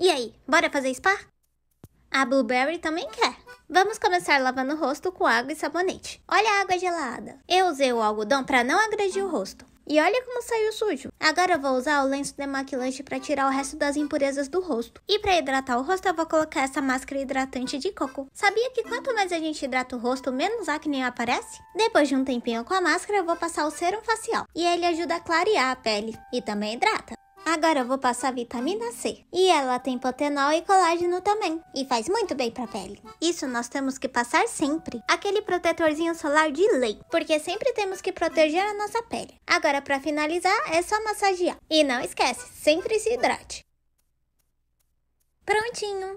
E aí, bora fazer spa? A Blueberry também quer. Vamos começar lavando o rosto com água e sabonete. Olha a água gelada. Eu usei o algodão para não agredir o rosto. E olha como saiu sujo. Agora eu vou usar o lenço demaquilante para tirar o resto das impurezas do rosto. E para hidratar o rosto eu vou colocar essa máscara hidratante de coco. Sabia que quanto mais a gente hidrata o rosto, menos acne aparece? Depois de um tempinho com a máscara eu vou passar o serum facial. E ele ajuda a clarear a pele e também hidrata. Agora eu vou passar vitamina C. E ela tem potenol e colágeno também. E faz muito bem pra pele. Isso nós temos que passar sempre. Aquele protetorzinho solar de lei. Porque sempre temos que proteger a nossa pele. Agora para finalizar é só massagear. E não esquece, sempre se hidrate. Prontinho!